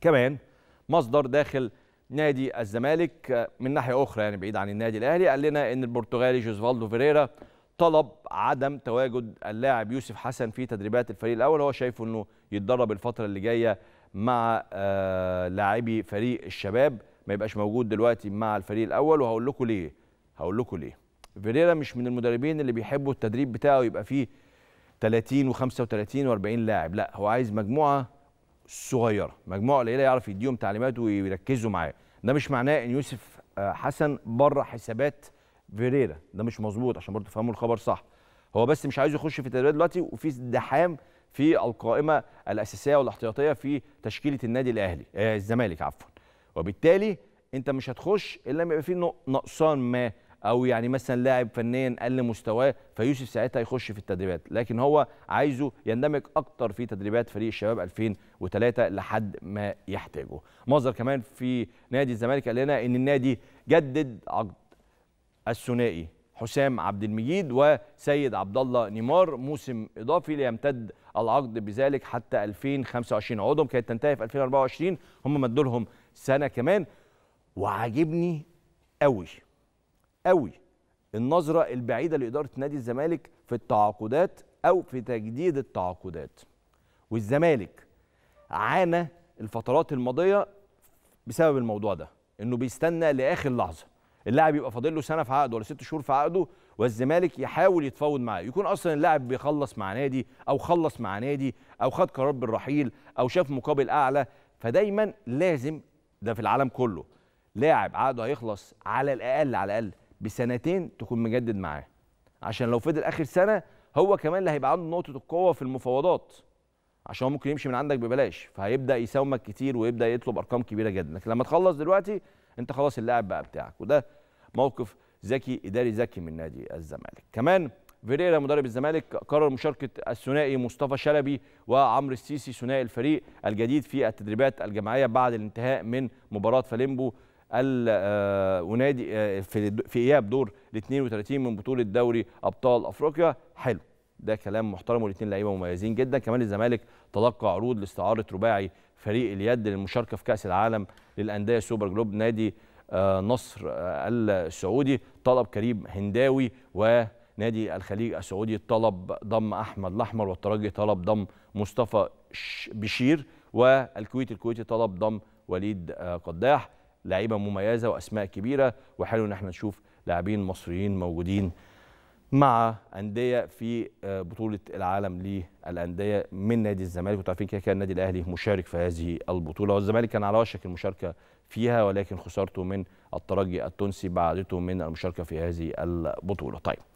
كمان مصدر داخل نادي الزمالك آه، من ناحيه اخرى يعني بعيد عن النادي الاهلي قال لنا ان البرتغالي جوزفالدو فيريرا طلب عدم تواجد اللاعب يوسف حسن في تدريبات الفريق الاول هو شايفه انه يتدرب الفتره اللي جايه مع آه، لاعبي فريق الشباب ما يبقاش موجود دلوقتي مع الفريق الاول وهقول لكم ليه هقول لكم ليه فيريرا مش من المدربين اللي بيحبوا التدريب بتاعه يبقى فيه 30 و35 و40 لاعب لا هو عايز مجموعه صغيره مجموعه قليله يعرف يديهم تعليمات ويركزوا معاه ده مش معناه ان يوسف آه، حسن بره حسابات فيريرا ده مش مظبوط عشان برضه تفهموا الخبر صح هو بس مش عايز يخش في التدريبات دلوقتي وفي ازدحام في القائمه الاساسيه والاحتياطيه في تشكيله النادي الاهلي آه الزمالك عفوا وبالتالي انت مش هتخش الا لما يبقى في نقصان ما او يعني مثلا لاعب فنيا قل مستواه فيوسف ساعتها يخش في التدريبات لكن هو عايزه يندمج اكتر في تدريبات فريق الشباب 2003 لحد ما يحتاجه مصدر كمان في نادي الزمالك قال لنا ان النادي جدد عقد الثنائي حسام عبد المجيد وسيد عبد الله نيمار موسم اضافي ليمتد العقد بذلك حتى 2025 عقودهم كانت تنتهي في 2024 هم مدوا لهم سنه كمان وعاجبني قوي قوي النظره البعيده لاداره نادي الزمالك في التعاقدات او في تجديد التعاقدات والزمالك عانى الفترات الماضيه بسبب الموضوع ده انه بيستنى لاخر لحظه اللاعب يبقى فاضل له سنه في عقده ولا ست شهور في عقده والزمالك يحاول يتفاوض معاه يكون اصلا اللاعب بيخلص مع نادي او خلص مع نادي او خد قرار بالرحيل او شاف مقابل اعلى فدايما لازم ده في العالم كله لاعب عقده هيخلص على الاقل على الاقل بسنتين تكون مجدد معاه عشان لو فضل اخر سنه هو كمان اللي هيبقى عنده نقطه القوه في المفاوضات عشان هو ممكن يمشي من عندك ببلاش فهيبدا يساومك كتير ويبدا يطلب ارقام كبيره جدا لكن لما تخلص دلوقتي انت خلاص اللاعب بقى بتاعك وده موقف ذكي اداري ذكي من نادي الزمالك كمان فيريرا مدرب الزمالك قرر مشاركه الثنائي مصطفى شلبي وعمرو السيسي ثنائي الفريق الجديد في التدريبات الجماعيه بعد الانتهاء من مباراه فاليمبو آه، ونادي آه، في في اياب دور ال 32 من بطوله دوري ابطال افريقيا حلو ده كلام محترم والاثنين لعيبه مميزين جدا كمان الزمالك تلقى عروض لاستعاره رباعي فريق اليد للمشاركه في كاس العالم للانديه سوبر جلوب نادي آه، نصر السعودي طلب كريم هنداوي ونادي الخليج السعودي طلب ضم احمد الاحمر والترجي طلب ضم مصطفى بشير والكويت الكويتي طلب ضم وليد قداح لعيبه مميزه واسماء كبيره وحلو ان احنا نشوف لاعبين مصريين موجودين مع انديه في آه، بطوله العالم للانديه من نادي الزمالك وانتم عارفين كده كان النادي الاهلي مشارك في هذه البطوله والزمالك كان على وشك المشاركه فيها ولكن خسارته من الترجي التونسي بعدته من المشاركه في هذه البطوله طيب